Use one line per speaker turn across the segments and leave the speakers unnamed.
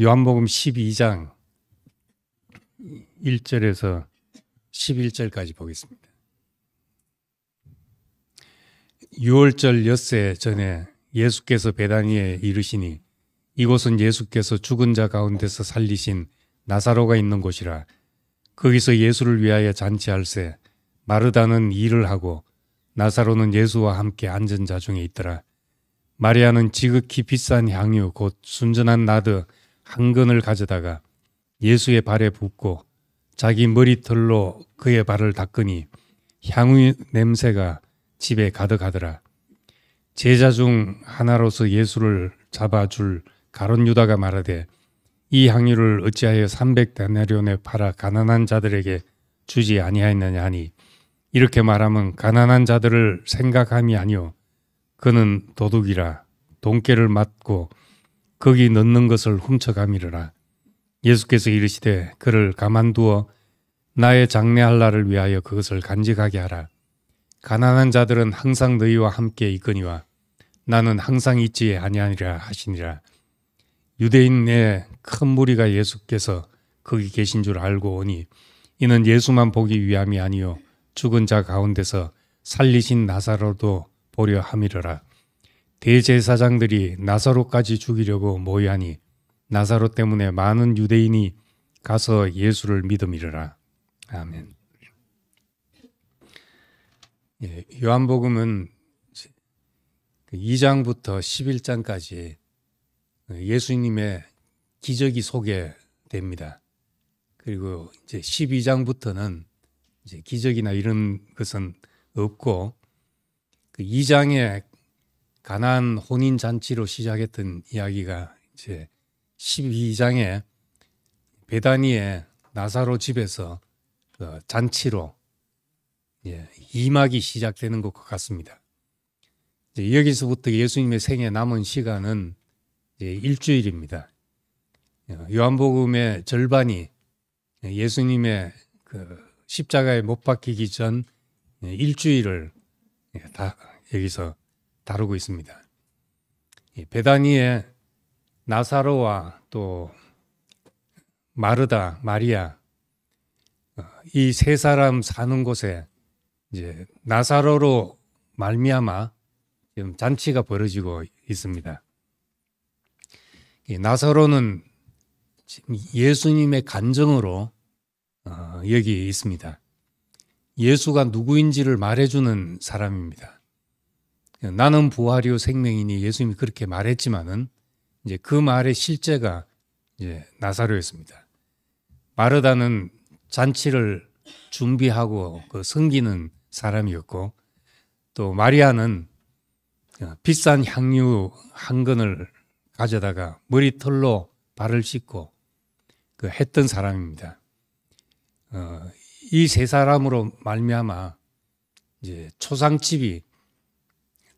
요한복음 12장 1절에서 11절까지 보겠습니다. 6월절 엿새 전에 예수께서 베다니에 이르시니 이곳은 예수께서 죽은 자 가운데서 살리신 나사로가 있는 곳이라 거기서 예수를 위하여 잔치할세 마르다는 일을 하고 나사로는 예수와 함께 앉은 자 중에 있더라 마리아는 지극히 비싼 향유 곧 순전한 나드 한 근을 가져다가 예수의 발에 붓고 자기 머리털로 그의 발을 닦으니 향후 냄새가 집에 가득하더라. 제자 중 하나로서 예수를 잡아줄 가론 유다가 말하되 이 향유를 어찌하여 3 0 0나리온에 팔아 가난한 자들에게 주지 아니하였느냐 하니 이렇게 말하면 가난한 자들을 생각함이 아니요 그는 도둑이라 돈깨를 맞고 거기 넣는 것을 훔쳐가미르라. 예수께서 이르시되 그를 가만두어 나의 장래할날을 위하여 그것을 간직하게 하라. 가난한 자들은 항상 너희와 함께 있거니와 나는 항상 있지 아니하니라 하시니라. 유대인 내 큰 무리가 예수께서 거기 계신 줄 알고 오니 이는 예수만 보기 위함이 아니요 죽은 자 가운데서 살리신 나사로도 보려 함이러라. 대제사장들이 나사로까지 죽이려고 모이하니 나사로 때문에 많은 유대인이 가서 예수를 믿음이러라. 아멘. 예, 요한복음은 2장부터 그 11장까지 그 예수님의 기적이 소개됩니다. 그리고 이제 12장부터는 이제 기적이나 이런 것은 없고 그 2장에 가난 혼인 잔치로 시작했던 이야기가 이제 12장에 베다니의 나사로 집에서 그 잔치로 예, 2막이 시작되는 것 같습니다. 여기서부터 예수님의 생애 남은 시간은 일주일입니다. 어, 요한복음의 절반이 예수님의 그 십자가에 못 박히기 전 예, 일주일을 예, 다 여기서 다루고 있습니다. 베다니의 나사로와 또 마르다, 마리아 어, 이세 사람 사는 곳에 이제 나사로로 말미암아 지금 잔치가 벌어지고 있습니다. 나사로는 예수님의 간증으로 어, 여기 있습니다. 예수가 누구인지를 말해주는 사람입니다. 나는 부활이요 생명이니 예수님이 그렇게 말했지만은 이제 그 말의 실제가 이제 나사로였습니다. 마르다는 잔치를 준비하고 그 섬기는 사람이었고 또 마리아는 비싼 향유 한 근을 가져다가 머리털로 발을 씻고 그 했던 사람입니다. 어, 이세 사람으로 말미암아 이제 초상집이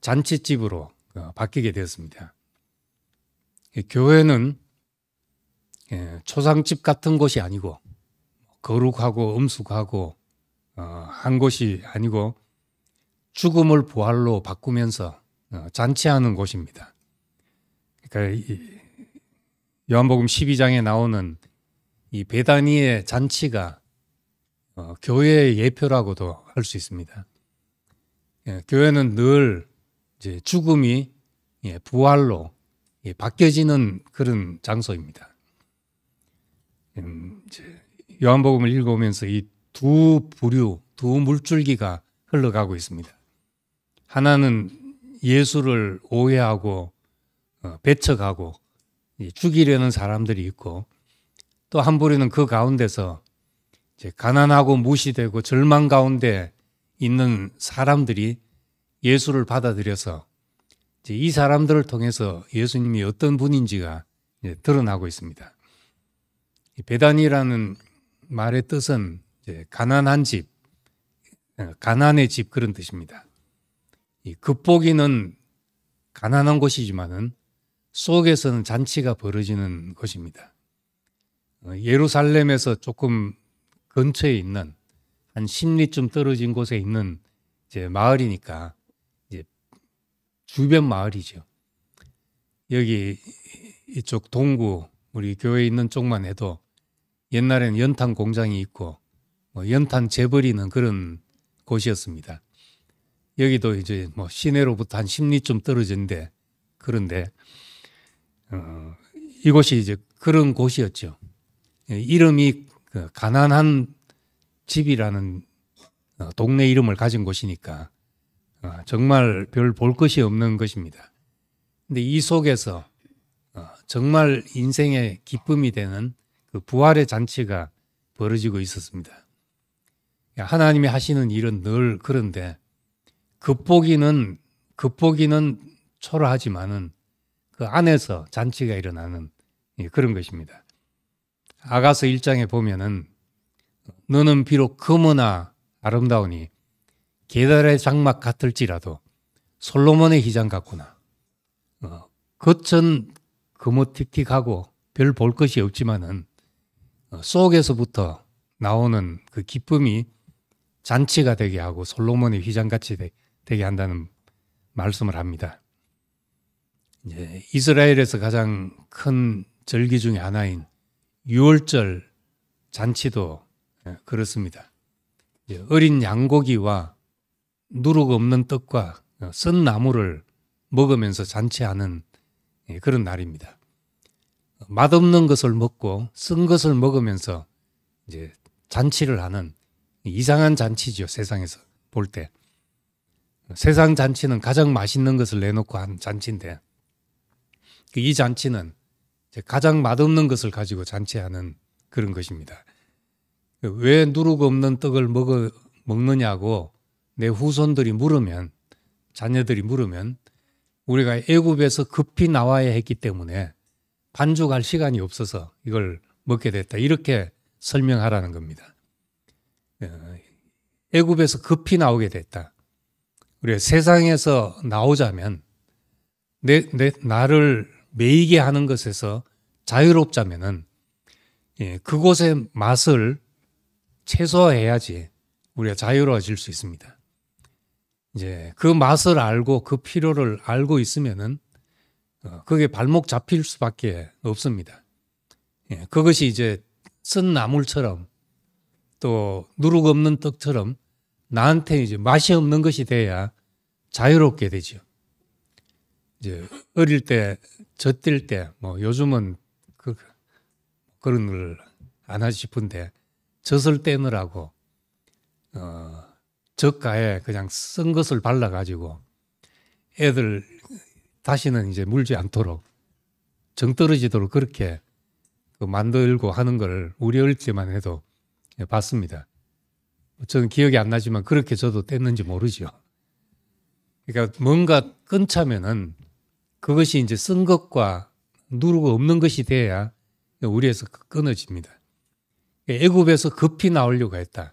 잔치집으로 어, 바뀌게 되었습니다. 예, 교회는 예, 초상집 같은 곳이 아니고 거룩하고 엄숙하고 어, 한 곳이 아니고 죽음을 부활로 바꾸면서 어, 잔치하는 곳입니다. 그러니까 요한복음 12장에 나오는 이 베다니의 잔치가 교회의 예표라고도 할 수 있습니다. 예, 교회는 늘 이제 죽음이 예, 부활로 예, 바뀌어지는 그런 장소입니다. 음, 요한복음을 읽어보면서이 두 부류, 두 물줄기가 흘러가고 있습니다. 하나는 예수를 오해하고 어, 배척하고 예, 죽이려는 사람들이 있고 또 한 부류는 그 가운데서 가난하고 무시되고 절망 가운데 있는 사람들이 예수를 받아들여서 이 사람들을 통해서 예수님이 어떤 분인지가 드러나고 있습니다. 배단이라는 말의 뜻은 가난한 집, 가난의 집 그런 뜻입니다. 극복이는 가난한 곳이지만은 속에서는 잔치가 벌어지는 곳입니다. 어, 예루살렘에서 조금 근처에 있는 한 10리쯤 떨어진 곳에 있는 마을이니까 주변 마을이죠. 여기 이쪽 동구 우리 교회 있는 쪽만 해도 옛날에는 연탄 공장이 있고 뭐 연탄 재버리는 그런 곳이었습니다. 여기도 이제 뭐 시내로부터 한 10리쯤 떨어진데 그런데 어, 이곳이 이제 그런 곳이었죠. 예, 이름이 그 가난한 집이라는 어, 동네 이름을 가진 곳이니까 어, 정말 별 볼 것이 없는 것입니다. 근데 이 속에서 어, 정말 인생의 기쁨이 되는 그 부활의 잔치가 벌어지고 있었습니다. 그러니까 하나님이 하시는 일은 늘 그런데 극복이는 극복이는 초라하지만은 그 안에서 잔치가 일어나는 예, 그런 것입니다. 아가서 1장에 보면은 너는 비록 금으나 아름다우니 계달의 장막 같을지라도 솔로몬의 희장 같구나. 어, 겉은 그모틱틱하고 별 볼 것이 없지만은 어, 속에서부터 나오는 그 기쁨이 잔치가 되게 하고 솔로몬의 휘장같이 되, 게 한다는 말씀을 합니다. 예, 이스라엘에서 가장 큰 절기 중의 하나인 6월절 잔치도 어, 그렇습니다. 어린 양고기와 누룩 없는 떡과 어, 쓴 나물을 먹으면서 잔치하는 예, 그런 날입니다. 맛없는 것을 먹고 쓴 것을 먹으면서 이제 잔치를 하는 이상한 잔치죠. 세상에서 볼 때. 세상 잔치는 가장 맛있는 것을 내놓고 한 잔치인데 그 이 잔치는 가장 맛없는 것을 가지고 잔치하는 그런 것입니다. 왜 누룩 없는 떡을 먹어, 먹느냐고 내 후손들이 물으면 자녀들이 물으면 우리가 애굽에서 급히 나와야 했기 때문에 반죽할 시간이 없어서 이걸 먹게 됐다 이렇게 설명하라는 겁니다. 어, 애굽에서 급히 나오게 됐다. 우리 세상에서 나오자면 내, 내 나를 매이게 하는 것에서 자유롭자면은 예, 그곳의 맛을 최소화해야지 우리가 자유로워질 수 있습니다. 이제 그 맛을 알고 그 필요를 알고 있으면은 어, 그게 발목 잡힐 수밖에 없습니다. 예, 그것이 이제 쓴 나물처럼 또 누룩 없는 떡처럼 나한테 이제 맛이 없는 것이 돼야 자유롭게 되죠. 이제 어릴 때 젖들 때뭐 요즘은 그 그런 걸안 하지 싶은데 젖을 떼느라고 어 저가에 그냥 쓴 것을 발라가지고 애들 다시는 이제 물지 않도록 정 떨어지도록 그렇게 그 만들고 하는 걸 우리 어릴 때만 해도 예, 봤습니다. 뭐 저는 기억이 안 나지만 그렇게 저도 뗐는지 모르죠. 그러니까 뭔가 끊자면은 그것이 이제 쓴 것과 누르고 없는 것이 돼야 우리에서 끊어집니다. 애굽에서 급히 나오려고 했다.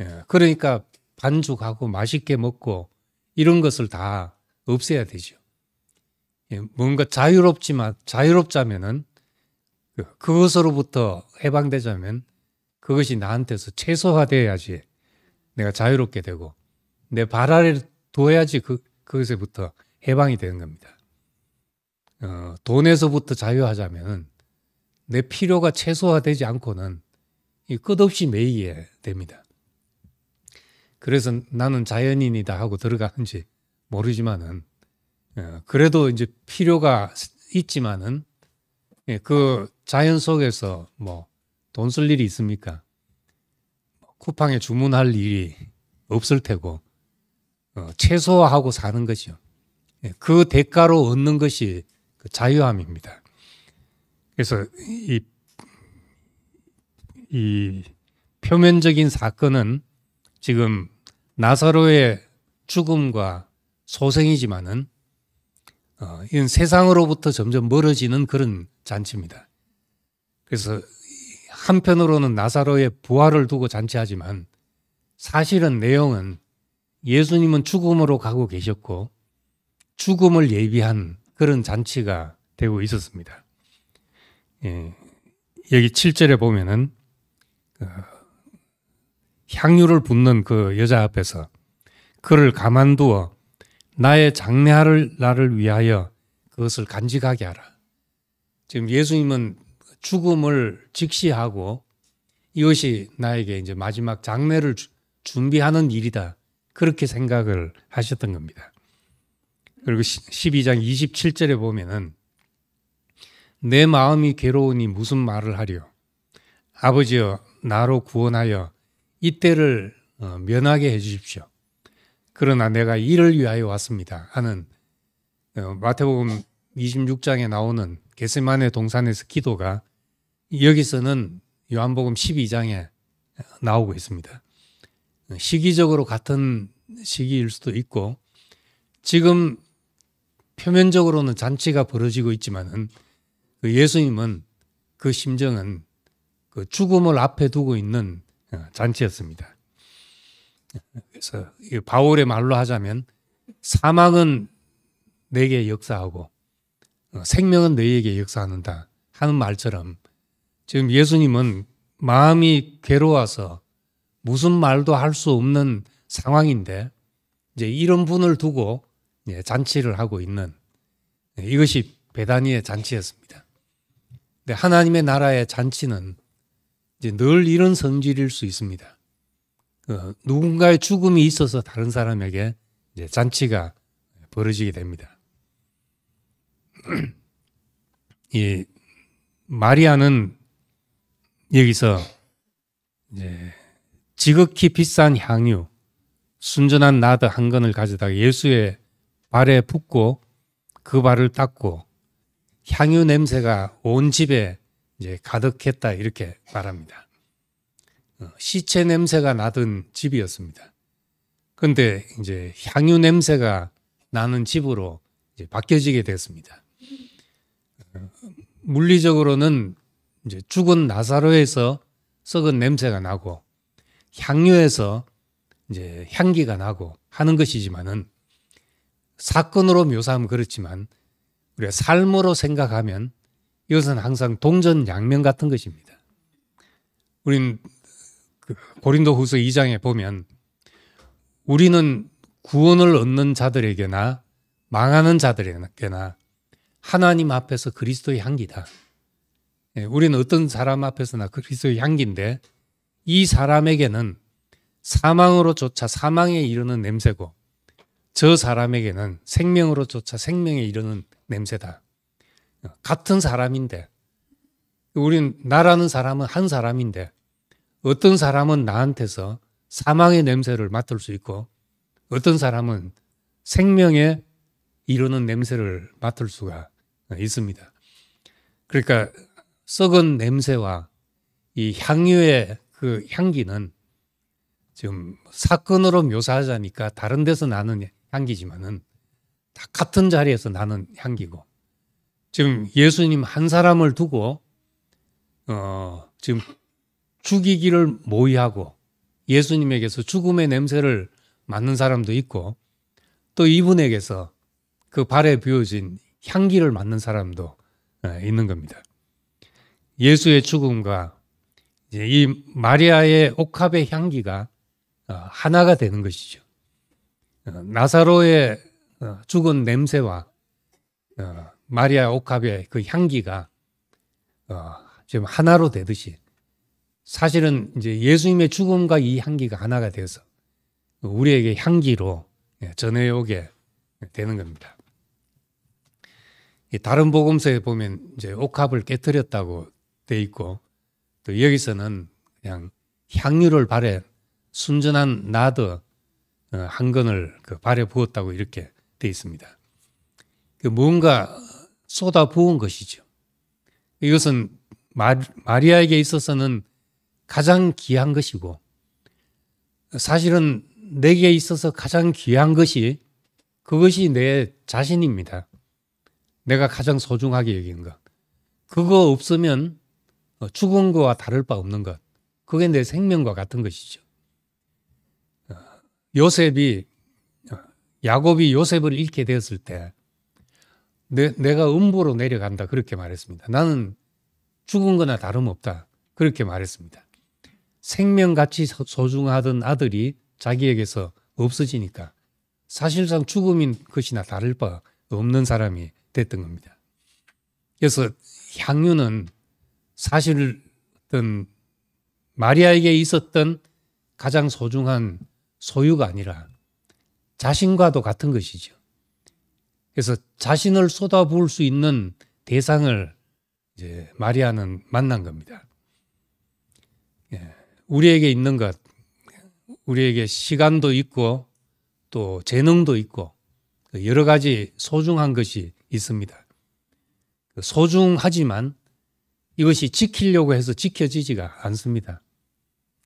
예, 그러니까 반죽하고 맛있게 먹고 이런 것을 다 없애야 되죠. 예, 뭔가 자유롭지만 자유롭자면은 그, 그것으로부터 해방되자면 그것이 나한테서 최소화돼야지 내가 자유롭게 되고 내 발 아래 둬야지 그 그것에부터 해방이 되는 겁니다. 어, 돈에서부터 자유하자면 내 필요가 최소화되지 않고는 끝없이 매이게 됩니다. 그래서 나는 자연인이다 하고 들어가는지 모르지만은 어, 그래도 이제 필요가 있지만은 예, 그 자연 속에서 뭐 돈 쓸 일이 있습니까? 뭐 쿠팡에 주문할 일이 없을 테고 어, 최소화하고 사는 거죠. 예, 그 대가로 얻는 것이 그 자유함입니다. 그래서 이, 이 표면적인 사건은 지금 나사로의 죽음과 소생이지만은 어, 이건 세상으로부터 점점 멀어지는 그런 잔치입니다. 그래서 한편으로는 나사로의 부활을 두고 잔치하지만 사실은 내용은 예수님은 죽음으로 가고 계셨고 죽음을 예비한 그런 잔치가 되고 있었습니다. 예, 여기 7절에 보면은 어, 향유를 붓는 그 여자 앞에서 그를 가만두어 나의 장래를 나를 위하여 그것을 간직하게 하라. 지금 예수님은 죽음을 직시하고 이것이 나에게 이제 마지막 장례를 주, 준비하는 일이다. 그렇게 생각을 하셨던 겁니다. 그리고 12장 27절에 보면은 내 마음이 괴로우니 무슨 말을 하려 아버지여 나로 구원하여 이때를 어, 면하게 해 주십시오. 그러나 내가 이를 위하여 왔습니다. 하는 어, 마태복음 26장에 나오는 게스만의 동산에서 기도가 여기서는 요한복음 12장에 어, 나오고 있습니다. 시기적으로 같은 시기일 수도 있고 지금 표면적으로는 잔치가 벌어지고 있지만은 그 예수님은 그 심정은 그 죽음을 앞에 두고 있는 어, 잔치였습니다. 그래서 바울의 말로 하자면 사망은 내게 역사하고 어, 생명은 너희에게 역사하는다 하는 말처럼 지금 예수님은 마음이 괴로워서 무슨 말도 할 수 없는 상황인데 이제 이런 분을 두고 예, 잔치를 하고 있는 예, 이것이 베다니의 잔치였습니다. 근데 하나님의 나라의 잔치는 이제 늘 이런 성질일 수 있습니다. 어, 누군가의 죽음이 있어서 다른 사람에게 잔치가 벌어지게 됩니다. 이 마리아는 여기서 이제 지극히 비싼 향유, 순전한 나드 한 건을 가져다가 예수의 발에 붓고 그 발을 닦고 향유 냄새가 온 집에 이제 가득했다 이렇게 말합니다. 어, 시체 냄새가 나던 집이었습니다. 근데 이제 향유 냄새가 나는 집으로 이제 바뀌어지게 됐습니다. 어, 물리적으로는 이제 죽은 나사로에서 썩은 냄새가 나고 향유에서 이제 향기가 나고 하는 것이지만은 사건으로 묘사하면 그렇지만 우리가 삶으로 생각하면 이것은 항상 동전 양면 같은 것입니다. 우린 그 고린도 후서 2장에 보면 우리는 구원을 얻는 자들에게나 망하는 자들에게나 하나님 앞에서 그리스도의 향기다. 예, 우리는 어떤 사람 앞에서나 그리스도의 향기인데 이 사람에게는 사망으로조차 사망에 이르는 냄새고 저 사람에게는 생명으로조차 생명에 이르는 냄새다. 같은 사람인데 우린 나라는 사람은 한 사람인데 어떤 사람은 나한테서 사망의 냄새를 맡을 수 있고 어떤 사람은 생명에 이르는 냄새를 맡을 수가 있습니다. 그러니까 썩은 냄새와 이 향유의 그 향기는 지금 사건으로 묘사하자니까 다른 데서 나는 향기지만은 다 같은 자리에서 나는 향기고 지금 예수님 한 사람을 두고 어, 지금 죽이기를 모의하고 예수님에게서 죽음의 냄새를 맡는 사람도 있고 또 이분에게서 그 발에 비워진 향기를 맡는 사람도 어, 있는 겁니다. 예수의 죽음과 이 마리아의 옥합의 향기가 어, 하나가 되는 것이죠. 어, 나사로의 죽은 냄새와 마리아 옥합의그 향기가 어, 지금 하나로 되듯이 사실은 이제 예수님의 죽음과 이 향기가 하나가 돼서 우리에게 향기로 예, 전해오게 되는 겁니다. 다른 복음서에 보면 이제 옥합을 깨뜨렸다고 돼 있고 또 여기서는 그냥 향유를 발에 순전한 나드 어, 한 건을 그 발에 부었다고 이렇게 돼 있습니다. 그 뭔가 쏟아 부은 것이죠. 이것은 마리아에게 있어서는 가장 귀한 것이고 사실은 내게 있어서 가장 귀한 것이 그것이 내 자신입니다. 내가 가장 소중하게 여긴 것. 그거 없으면 죽은 것과 다를 바 없는 것. 그게 내 생명과 같은 것이죠. 어, 요셉이 어, 야곱이 요셉을 잃게 되었을 때 내, 내가 음보로 내려간다. 그렇게 말했습니다. 나는 죽은 거나 다름없다. 그렇게 말했습니다. 생명같이 소중하던 아들이 자기에게서 없어지니까 사실상 죽음인 것이나 다를 바 없는 사람이 됐던 겁니다. 그래서 향유는 사실 어떤 마리아에게 있었던 가장 소중한 소유가 아니라 자신과도 같은 것이죠. 그래서 자신을 쏟아부을 수 있는 대상을 이제 마리아는 만난 겁니다. 예. 우리에게 있는 것, 우리에게 시간도 있고 또 재능도 있고 그 여러 가지 소중한 것이 있습니다. 그 소중하지만 이것이 지키려고 해서 지켜지지가 않습니다.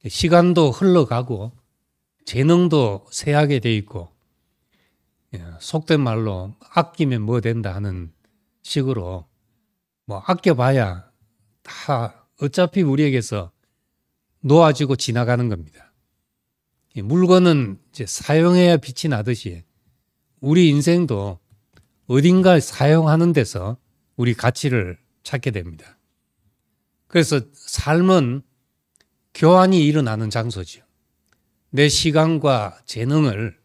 시간도 흘러가고 재능도 쇠하게 돼 있고 예, 속된 말로 아끼면 뭐 된다 하는 식으로 뭐 아껴봐야 다 어차피 우리에게서 놓아지고 지나가는 겁니다. 물건은 이제 사용해야 빛이 나듯이 우리 인생도 어딘가 사용하는 데서 우리 가치를 찾게 됩니다. 그래서 삶은 교환이 일어나는 장소지요. 내 시간과 재능을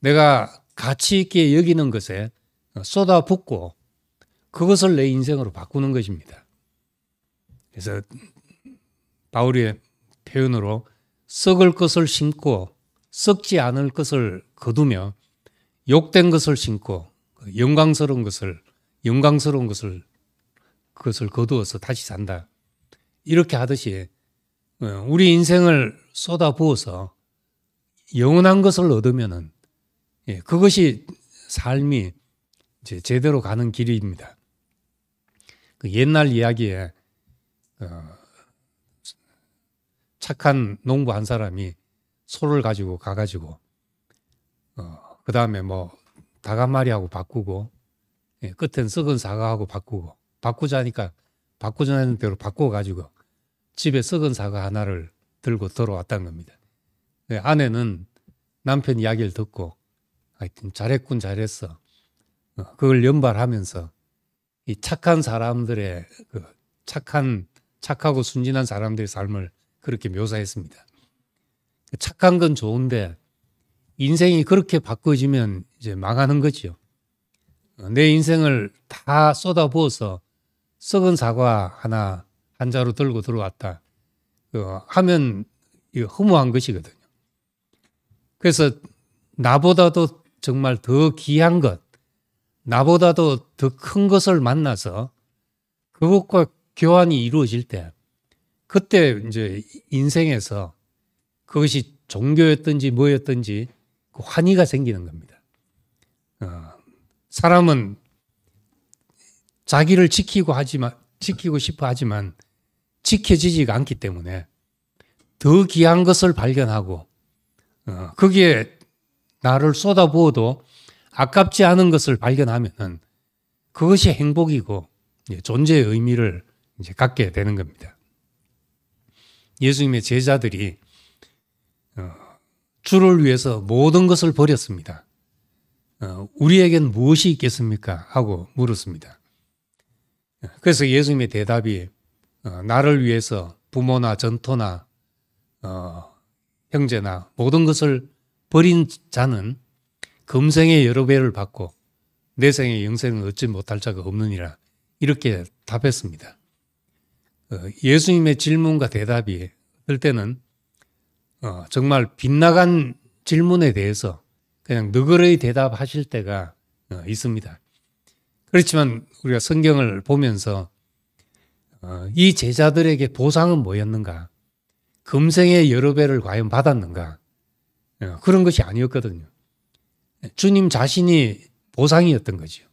내가 가치 있게 여기는 것에 쏟아붓고 그것을 내 인생으로 바꾸는 것입니다. 그래서 바울의 표현으로 썩을 것을 심고 썩지 않을 것을 거두며 욕된 것을 심고 영광스러운 것을 영광스러운 것을 그것을 거두어서 다시 산다. 이렇게 하듯이 어, 우리 인생을 쏟아부어서 영원한 것을 얻으면은 예, 그것이 삶이 이제 제대로 가는 길입니다. 그 옛날 이야기에 어, 착한 농부 한 사람이 소를 가지고 가가지고 어, 그 다음에 뭐 다가마리하고 바꾸고 예, 끝엔 썩은 사과하고 바꾸고 바꾸자니까 바꾸자는 대로 바꿔가지고 집에 썩은 사과 하나를 들고 들어왔다는 겁니다. 예, 아내는 남편 이야기를 듣고 하여튼 잘했군 잘했어. 어, 그걸 연발하면서 이 착한 사람들의 그 착한 착하고 순진한 사람들의 삶을 그렇게 묘사했습니다. 착한 건 좋은데 인생이 그렇게 바꿔지면 이제 망하는 거지요. 어, 내 인생을 다 쏟아부어서 썩은 사과 하나 한 자루 들고 들어왔다. 그 하면 이거 허무한 것이거든요. 그래서 나보다도 정말 더 귀한 것, 나보다도 더 큰 것을 만나서 그것과 교환이 이루어질 때, 그때 이제 인생에서 그것이 종교였든지 뭐였든지 그 환희가 생기는 겁니다. 어, 사람은 자기를 지키고 하지만 지키고 싶어 하지만 지켜지지가 않기 때문에 더 귀한 것을 발견하고 어, 거기에 나를 쏟아부어도 아깝지 않은 것을 발견하면은 그것이 행복이고 예, 존재의 의미를 이제 갖게 되는 겁니다. 예수님의 제자들이 어, 주를 위해서 모든 것을 버렸습니다. 어, 우리에겐 무엇이 있겠습니까? 하고 물었습니다. 어, 그래서 예수님의 대답이 나를 위해서 부모나 전토나 형제나 모든 것을 버린 자는 금생의 여러 배를 받고 내생의 영생을 얻지 못할 자가 없느니라 이렇게 답했습니다. 어, 예수님의 질문과 대답이 어떨 때는 어, 정말 빗나간 질문에 대해서 그냥 너그러이 대답하실 때가 어, 있습니다. 그렇지만 우리가 성경을 보면서 이 제자들에게 보상은 뭐였는가? 금생의 여러 배를 과연 받았는가? 예, 그런 것이 아니었거든요. 주님 자신이 보상이었던 거죠.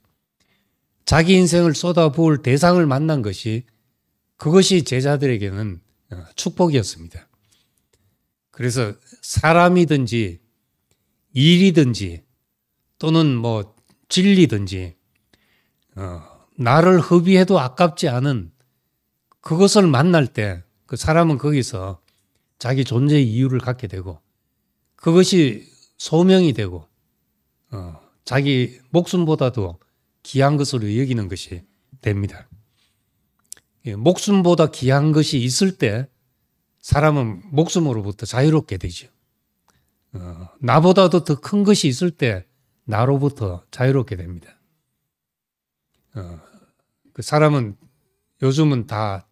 자기 인생을 쏟아부을 대상을 만난 것이 그것이 제자들에게는 어, 축복이었습니다. 그래서 사람이든지 일이든지 또는 뭐 진리든지 어, 나를 허비해도 아깝지 않은 그것을 만날 때 그 사람은 거기서 자기 존재의 이유를 갖게 되고 그것이 소명이 되고 어, 자기 목숨보다도 귀한 것으로 여기는 것이 됩니다. 예, 목숨보다 귀한 것이 있을 때 사람은 목숨으로부터 자유롭게 되죠. 어, 나보다도 더 큰 것이 있을 때 나로부터 자유롭게 됩니다. 어, 그 사람은 요즘은 다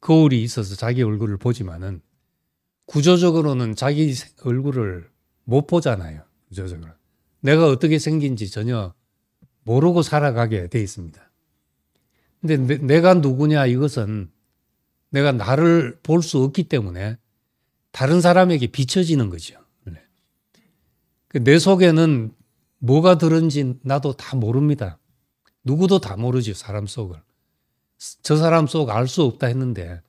거울이 있어서 자기 얼굴을 보지만은 구조적으로는 자기 얼굴을 못 보잖아요. 구조적으로. 내가 어떻게 생긴지 전혀 모르고 살아가게 돼 있습니다. 근데 내, 내가 누구냐 이것은 내가 나를 볼 수 없기 때문에 다른 사람에게 비춰지는 거죠. 네. 그 내 속에는 뭐가 들은지 나도 다 모릅니다. 누구도 다모르죠 사람 속을. 저 사람 속 알 수 없다 했는데,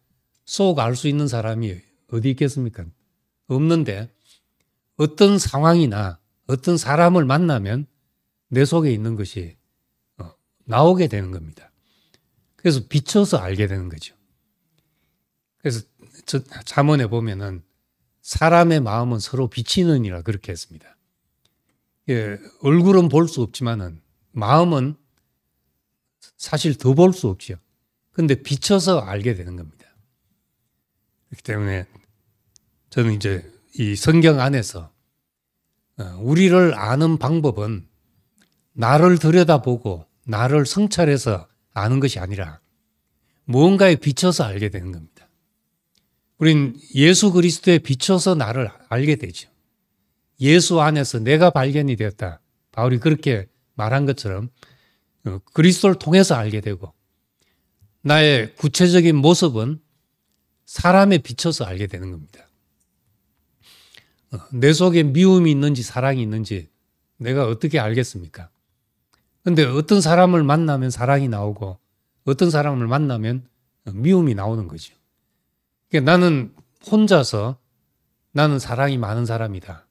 속 알 수 있는 사람이 에요 어디 있겠습니까? 없는데 어떤 상황이나 어떤 사람을 만나면 내 속에 있는 것이 어, 나오게 되는 겁니다. 그래서 비춰서 알게 되는 거죠. 그래서 자문에 보면은 사람의 마음은 서로 비치느니라 그렇게 했습니다. 예, 얼굴은 볼 수 없지만은 마음은 사실 더 볼 수 없지요. 근데 비춰서 알게 되는 겁니다. 그렇기 때문에 저는 이제 이 성경 안에서 어, 우리를 아는 방법은 나를 들여다보고 나를 성찰해서 아는 것이 아니라 무언가에 비춰서 알게 되는 겁니다. 우린 예수 그리스도에 비춰서 나를 알게 되죠. 예수 안에서 내가 발견이 되었다. 바울이 그렇게 말한 것처럼 어, 그리스도를 통해서 알게 되고 나의 구체적인 모습은 사람에 비춰서 알게 되는 겁니다. 내 속에 미움이 있는지 사랑이 있는지 내가 어떻게 알겠습니까? 근데 어떤 사람을 만나면 사랑이 나오고 어떤 사람을 만나면 미움이 나오는 거죠. 그러니까 나는 혼자서 나는 사랑이 많은 사람이다.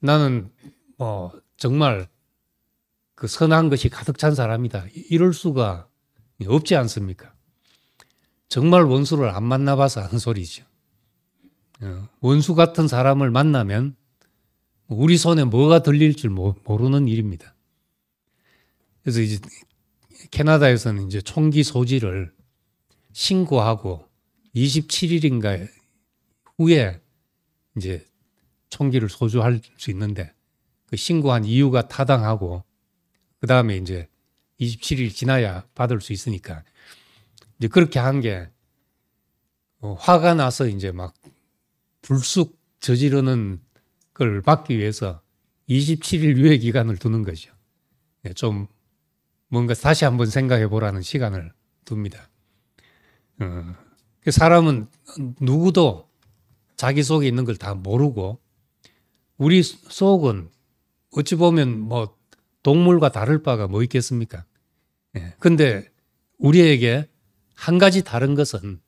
나는 뭐 정말 그 선한 것이 가득 찬 사람이다. 이럴 수가 없지 않습니까? 정말 원수를 안 만나봐서 하는 소리죠. 어, 원수 같은 사람을 만나면 우리 손에 뭐가 들릴 지 모르는 일입니다. 그래서 이제 캐나다에서는 이제 총기 소지를 신고하고 27일인가 후에 이제 총기를 소주할 수 있는데 그 신고한 이유가 타당하고 그 다음에 이제 27일 지나야 받을 수 있으니까 이제 그렇게 한게 어, 화가 나서 이제 막 불쑥 저지르는 걸받기 위해서 27일 유예 기간을 두는 거죠. 예, 좀 뭔가 다시 한번 생각해 보라는 시간을 둡니다. 어, 그 사람은 누구도 자기 속에 있는 걸 다 모르고 우리 속은 어찌 보면 뭐 동물과 다를 바가 뭐 있겠습니까? 예, 근데 우리에게 한 가지 다른 것은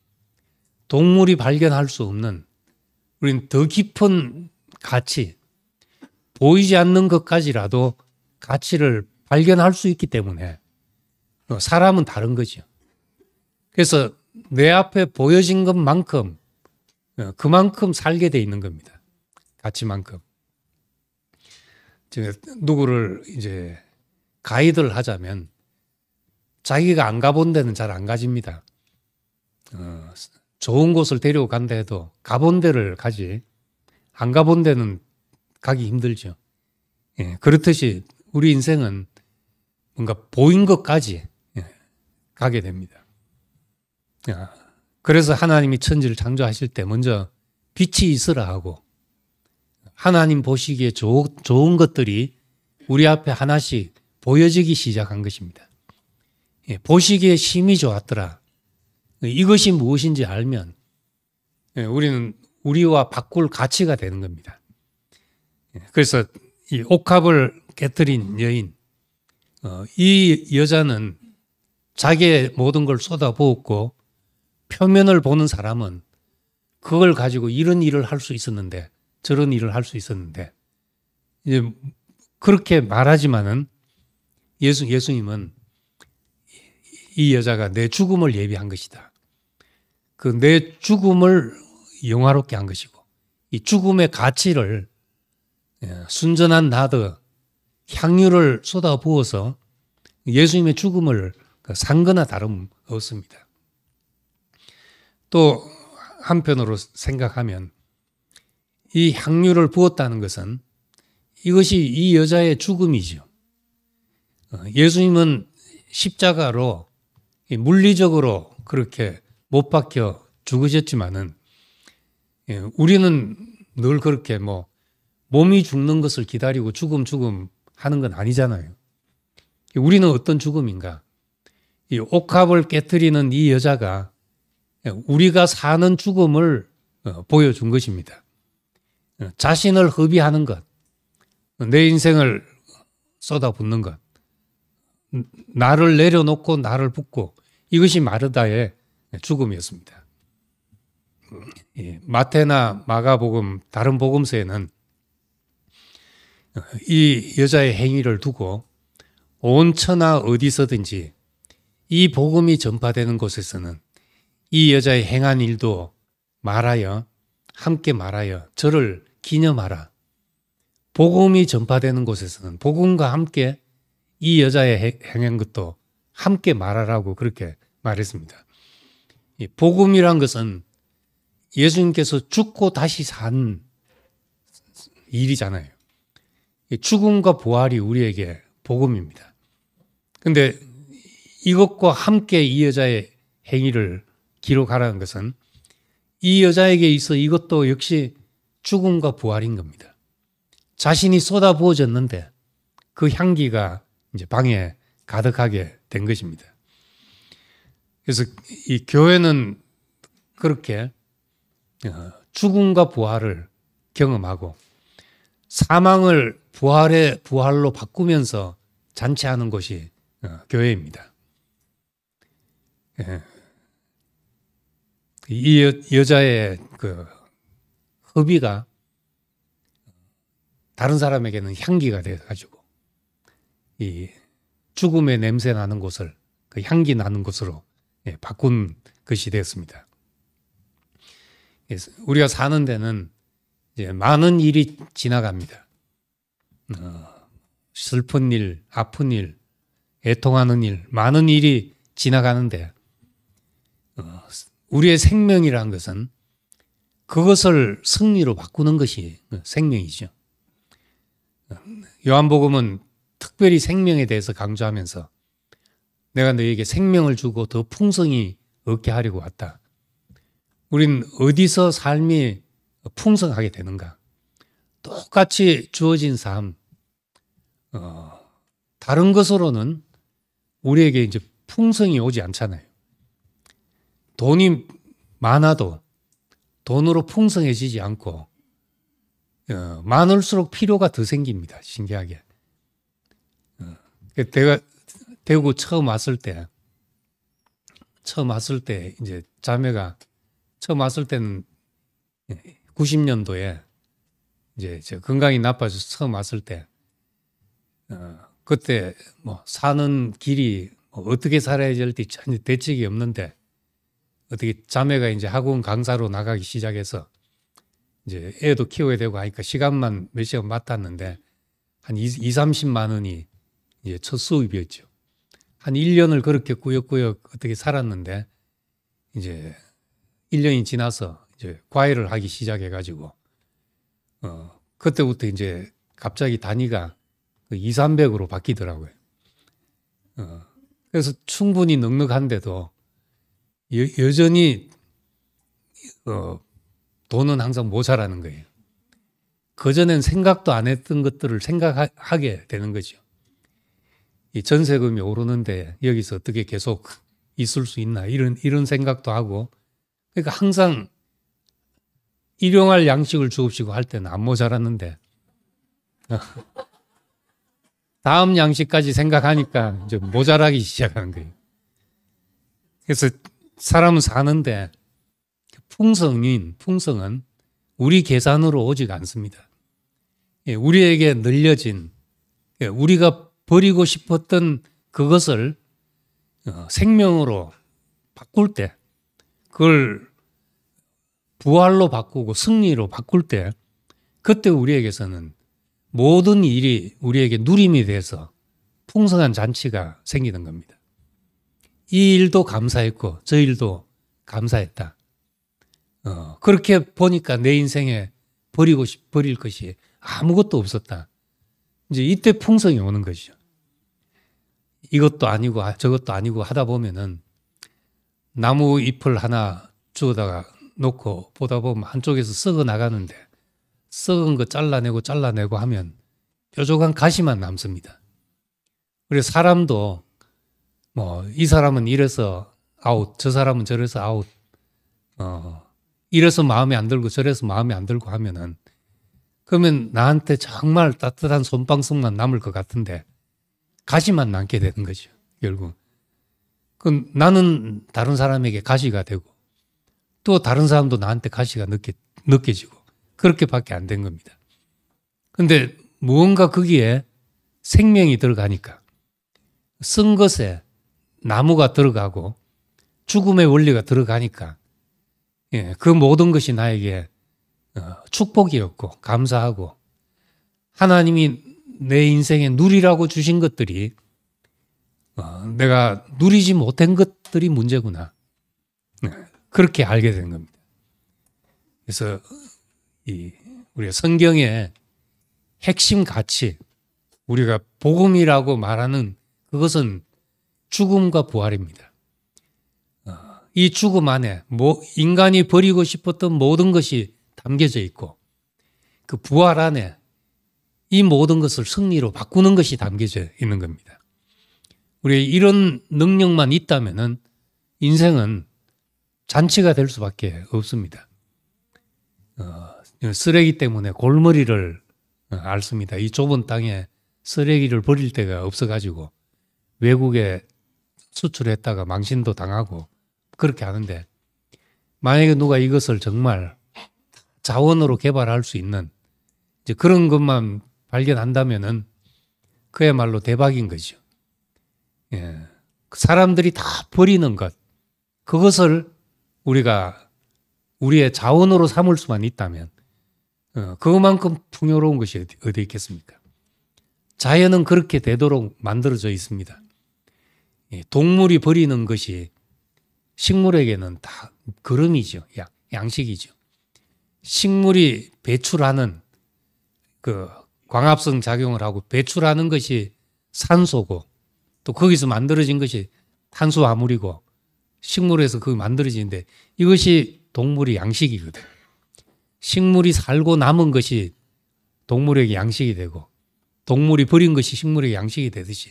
동물이 발견할 수 없는 우린더 깊은 가치, 보이지 않는 것까지라도 가치를 발견할 수 있기 때문에 사람은 다른 거죠. 그래서 내 앞에 보여진 것만큼 어, 그만큼 살게 돼 있는 겁니다. 가치만큼. 누구를 이제 가이드를 하자면 자기가 안 가본 데는 잘 안 가집니다. 어, 좋은 곳을 데려간다 해도 가본 데를 가지 안 가본 데는 가기 힘들죠. 예, 그렇듯이 우리 인생은 뭔가 보인 것까지 예, 가게 됩니다. 예, 그래서 하나님이 천지를 창조하실 때 먼저 빛이 있으라 하고 하나님 보시기에 조, 좋은 것들이 우리 앞에 하나씩 보여지기 시작한 것입니다. 예, 보시기에 심이 좋았더라. 이것이 무엇인지 알면 예, 우리는 우리와 바꿀 가치가 되는 겁니다. 예, 그래서 이 옥합을 깨뜨린 여인, 어, 이 여자는 자기의 모든 걸 쏟아부었고 표면을 보는 사람은 그걸 가지고 이런 일을 할 수 있었는데 저런 일을 할 수 있었는데 이제 그렇게 말하지만은 예수 예수님은 이 여자가 내 죽음을 예비한 것이다. 그 내 죽음을 영화롭게 한 것이고 이 죽음의 가치를 예, 순전한 나드 향유를 쏟아 부어서 예수님의 죽음을 그 상거나 다름 없습니다. 또 한편으로 생각하면 이 향유를 부었다는 것은 이것이 이 여자의 죽음이죠. 어, 예수님은 십자가로 물리적으로 그렇게 못 박혀 죽으셨지만은 예, 우리는 늘 그렇게 뭐 몸이 죽는 것을 기다리고 죽음 죽음 하는 건 아니잖아요. 우리는 어떤 죽음인가? 이 옥합을 깨뜨리는 이 여자가 예, 우리가 사는 죽음을 어, 보여준 것입니다. 어, 자신을 허비하는 것, 내 인생을 쏟아붓는 것, 나를 내려놓고 나를 붓고 이것이 마르다의 죽음이었습니다. 예, 마테나 마가복음 다른 복음서에는 이 여자의 행위를 두고 온 천하 어디서든지 이 복음이 전파되는 곳에서는 이 여자의 행한 일도 말하여 함께 말하여 저를 기념하라. 복음이 전파되는 곳에서는 복음과 함께 이 여자의 행한 것도 함께 말하라고 그렇게 말했습니다. 복음이란 것은 예수님께서 죽고 다시 산 일이잖아요. 죽음과 부활이 우리에게 복음입니다. 근데 이것과 함께 이 여자의 행위를 기록하라는 것은 이 여자에게 있어 이것도 역시 죽음과 부활인 겁니다. 자신이 쏟아부어졌는데 그 향기가 이제 방에 가득하게 된 것입니다. 그래서 이 교회는 그렇게 어, 죽음과 부활을 경험하고 사망을 부활의 부활로 바꾸면서 잔치하는 것이 어, 교회입니다. 예. 이 여, 자의그 허비가 다른 사람에게는 향기가 돼가지고 이 죽음의 냄새 나는 곳을 그 향기 나는 곳으로 예, 바꾼 것이 되었습니다. 예, 우리가 사는 데는 이제 많은 일이 지나갑니다. 어, 슬픈 일, 아픈 일, 애통하는 일, 많은 일이 지나가는데 어, 우리의 생명이라는 것은 그것을 승리로 바꾸는 것이 그 생명이죠. 어, 요한복음은 특별히 생명에 대해서 강조하면서 내가 너에게 생명을 주고 더 풍성히 얻게 하려고 왔다. 우린 어디서 삶이 풍성하게 되는가? 똑같이 주어진 삶, 어, 다른 것으로는 우리에게 이제 풍성이 오지 않잖아요. 돈이 많아도 돈으로 풍성해지지 않고 어, 많을수록 필요가 더 생깁니다. 신기하게. 그러니까 내가 대구 처음 왔을 때, 처음 왔을 때, 이제 자매가 처음 왔을 때는 90년도에 이제 저 건강이 나빠져서 처음 왔을 때, 어, 그때 뭐 사는 길이 뭐 어떻게 살아야 될지 전혀 대책이 없는데 어떻게 자매가 이제 학원 강사로 나가기 시작해서 이제 애도 키워야 되고 하니까 시간만 몇 시간 맡았는데 한 2, 30만 원이 이제 예, 첫 수업이었죠. 한 1년을 그렇게 꾸역꾸역 어떻게 살았는데 이제 1년이 지나서 이제 과외를 하기 시작해 가지고 어 그때부터 이제 갑자기 단위가 2, 그 300으로 바뀌더라고요. 어 그래서 충분히 넉넉한데도 여, 전히 어 돈은 항상 모자라는 거예요. 그전엔 생각도 안 했던 것들을 생각하게 되는 거죠. 이 전세금이 오르는데 여기서 어떻게 계속 있을 수 있나 이런 이런 생각도 하고 그러니까 항상 일용할 양식을 주옵시고 할 때는 안 모자랐는데 다음 양식까지 생각하니까 이제 모자라기 시작한 거예요. 그래서 사람은 사는데 풍성인 풍성은 우리 계산으로 오지가 않습니다. 예, 우리에게 늘려진 예, 우리가 버리고 싶었던 그것을 어, 생명으로 바꿀 때, 그걸 부활로 바꾸고 승리로 바꿀 때, 그때 우리에게서는 모든 일이 우리에게 누림이 돼서 풍성한 잔치가 생기는 겁니다. 이 일도 감사했고, 저 일도 감사했다. 어, 그렇게 보니까 내 인생에 버리고 싶, 버릴 것이 아무것도 없었다. 이제 이때 풍성이 오는 것이죠. 이것도 아니고 아, 저것도 아니고 하다 보면은 나무 잎을 하나 주워다가 놓고 보다 보면 한쪽에서 썩어 나가는데 썩은 거 잘라내고 잘라내고 하면 뾰족한 가시만 남습니다. 그래서 사람도 뭐 이 사람은 이래서 아웃, 저 사람은 저래서 아웃, 어 이래서 마음에 안 들고 저래서 마음에 안 들고 하면은 그러면 나한테 정말 따뜻한 손방석만 남을 것 같은데 가시만 남게 되는 거죠. 결국. 그 나는 다른 사람에게 가시가 되고 또 다른 사람도 나한테 가시가 느껴, 느껴지고 그렇게밖에 안 된 겁니다. 근데 무언가 거기에 생명이 들어가니까 쓴 것에 나무가 들어가고 죽음의 원리가 들어가니까 예, 그 모든 것이 나에게 어, 축복이었고 감사하고 하나님이 내 인생에 누리라고 주신 것들이 어, 내가 누리지 못한 것들이 문제구나. 네, 그렇게 알게 된 겁니다. 그래서 이 우리가 성경의 핵심 가치, 우리가 복음이라고 말하는 그것은 죽음과 부활입니다. 어, 이 죽음 안에 뭐 인간이 버리고 싶었던 모든 것이 담겨져 있고 그 부활 안에 이 모든 것을 승리로 바꾸는 것이 담겨져 있는 겁니다. 우리 이런 능력만 있다면은 인생은 잔치가 될 수밖에 없습니다. 어, 쓰레기 때문에 골머리를 어, 앓습니다. 이 좁은 땅에 쓰레기를 버릴 데가 없어가지고 외국에 수출했다가 망신도 당하고 그렇게 하는데 만약에 누가 이것을 정말 자원으로 개발할 수 있는 그런 것만 발견한다면은 그야말로 대박인 거죠. 예. 그 사람들이 다 버리는 것, 그것을 우리가 우리의 자원으로 삼을 수만 있다면, 어, 그만큼 풍요로운 것이 어디, 어디 있겠습니까? 자연은 그렇게 되도록 만들어져 있습니다. 예, 동물이 버리는 것이 식물에게는 다 그름이죠. 양, 양식이죠. 식물이 배출하는 그 광합성 작용을 하고 배출하는 것이 산소고 또 거기서 만들어진 것이 탄수화물이고 식물에서 그 만들어지는데 이것이 동물의 양식이거든. 식물이 살고 남은 것이 동물에게 양식이 되고 동물이 버린 것이 식물의 양식이 되듯이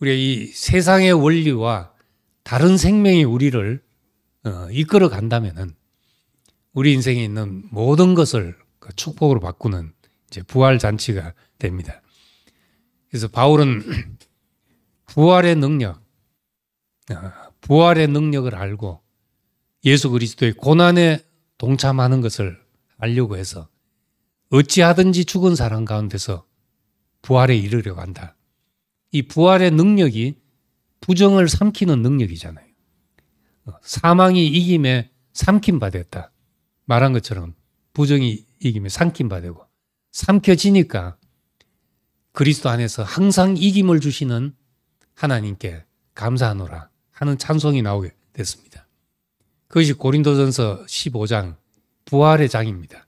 우리 이 세상의 원리와 다른 생명이 우리를 어, 이끌어 간다면은 우리 인생에 있는 모든 것을 그 축복으로 바꾸는 이제 부활 잔치가 됩니다. 그래서 바울은 부활의 능력, 아, 부활의 능력을 알고 예수 그리스도의 고난에 동참하는 것을 알려고 해서 어찌하든지 죽은 사람 가운데서 부활에 이르려고 한다. 이 부활의 능력이 부정을 삼키는 능력이잖아요. 어, 사망이 이김에 삼킨 바됐다. 말한 것처럼 부정이 이김에 삼킨 바되고 삼켜지니까 그리스도 안에서 항상 이김을 주시는 하나님께 감사하노라 하는 찬송이 나오게 됐습니다. 그것이 고린도전서 15장 부활의 장입니다.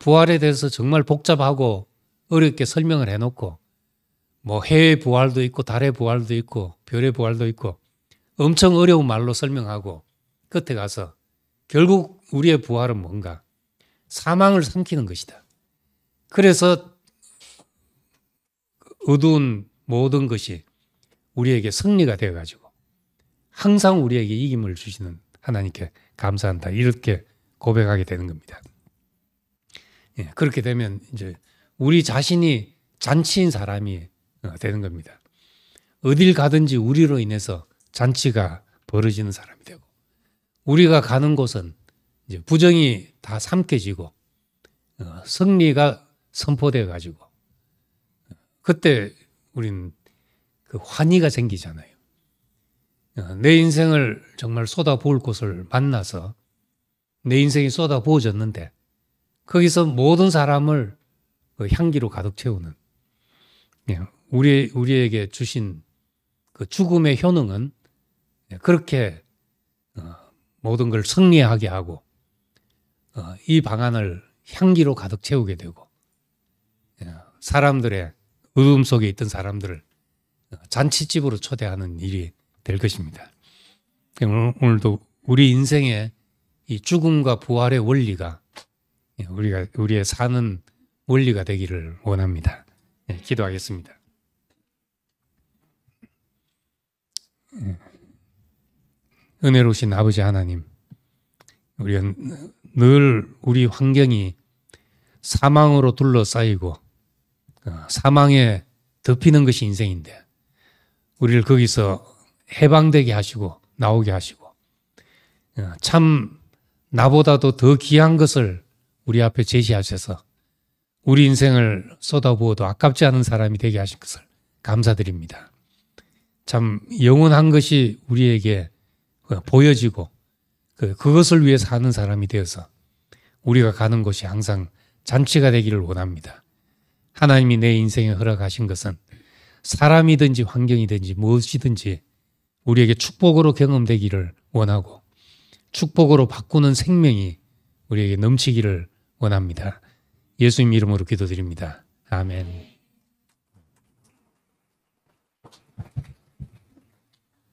부활에 대해서 정말 복잡하고 어렵게 설명을 해놓고 뭐 해의 부활도 있고 달의 부활도 있고 별의 부활도 있고 엄청 어려운 말로 설명하고 끝에 가서 결국 우리의 부활은 뭔가 사망을 삼키는 것이다. 그래서 어두운 모든 것이 우리에게 승리가 되어가지고 항상 우리에게 이김을 주시는 하나님께 감사한다. 이렇게 고백하게 되는 겁니다. 예, 그렇게 되면 이제 우리 자신이 잔치인 사람이 어, 되는 겁니다. 어딜 가든지 우리로 인해서 잔치가 벌어지는 사람이 되고 우리가 가는 곳은 이제 부정이 다 삼켜지고 어, 승리가 선포되어 가지고 그때 우린 그 환희가 생기잖아요. 어, 내 인생을 정말 쏟아부을 곳을 만나서 내 인생이 쏟아부어졌는데 거기서 모든 사람을 그 향기로 가득 채우는 예, 우리 우리에게 주신 그 죽음의 효능은 예, 그렇게 어, 모든 걸 승리하게 하고 어, 이 방안을 향기로 가득 채우게 되고 사람들의 어둠 속에 있던 사람들을 잔치집으로 초대하는 일이 될 것입니다. 그러니까 오늘도 우리 인생의 이 죽음과 부활의 원리가 예, 우리가 우리의 사는 원리가 되기를 원합니다. 네, 기도하겠습니다. 예. 은혜로우신 아버지 하나님, 우리는 늘 우리 환경이 사망으로 둘러싸이고 어, 사망에 덮이는 것이 인생인데 우리를 거기서 해방되게 하시고 나오게 하시고 어, 참 나보다도 더 귀한 것을 우리 앞에 제시하셔서 우리 인생을 쏟아부어도 아깝지 않은 사람이 되게 하신 것을 감사드립니다. 참 영원한 것이 우리에게 어, 보여지고 그, 그것을 위해서 하는 사람이 되어서 우리가 가는 곳이 항상 잔치가 되기를 원합니다. 하나님이 내 인생에 허락하신 것은 사람이든지 환경이든지 무엇이든지 우리에게 축복으로 경험되기를 원하고 축복으로 바꾸는 생명이 우리에게 넘치기를 원합니다. 예수님 이름으로 기도드립니다. 아멘.